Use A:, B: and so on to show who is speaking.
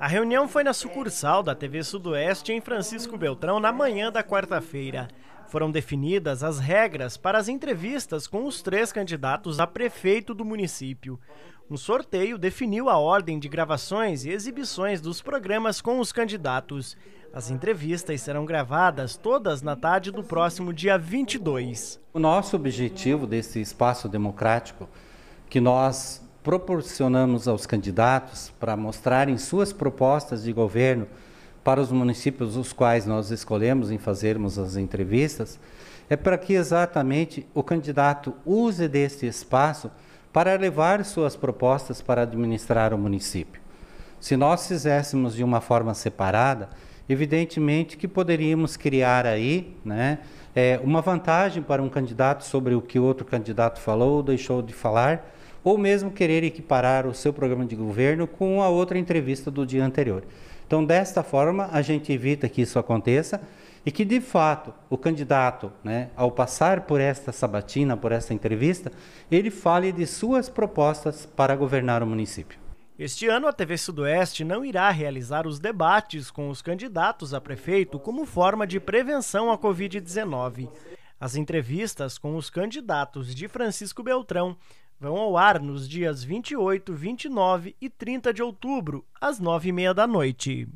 A: A reunião foi na sucursal da TV Sudoeste em Francisco Beltrão na manhã da quarta-feira. Foram definidas as regras para as entrevistas com os três candidatos a prefeito do município. Um sorteio definiu a ordem de gravações e exibições dos programas com os candidatos. As entrevistas serão gravadas todas
B: na tarde do próximo dia 22. O nosso objetivo desse espaço democrático que nós proporcionamos aos candidatos para mostrarem suas propostas de governo para os municípios os quais nós escolhemos em fazermos as entrevistas, é para que exatamente o candidato use deste espaço para levar suas propostas para administrar o município. Se nós fizéssemos de uma forma separada, evidentemente que poderíamos criar aí né, é, uma vantagem para um candidato sobre o que outro candidato falou ou deixou de falar, ou mesmo querer equiparar o seu programa de governo com a outra entrevista do dia anterior. Então, desta forma, a gente evita que isso aconteça e que, de fato, o candidato, né, ao passar por esta sabatina, por esta entrevista, ele fale de suas propostas para governar o município.
A: Este ano, a TV Sudoeste não irá realizar os debates com os candidatos a prefeito como forma de prevenção à Covid-19. As entrevistas com os candidatos de Francisco Beltrão vão ao ar nos dias 28, 29 e 30 de outubro, às 9h30 da noite.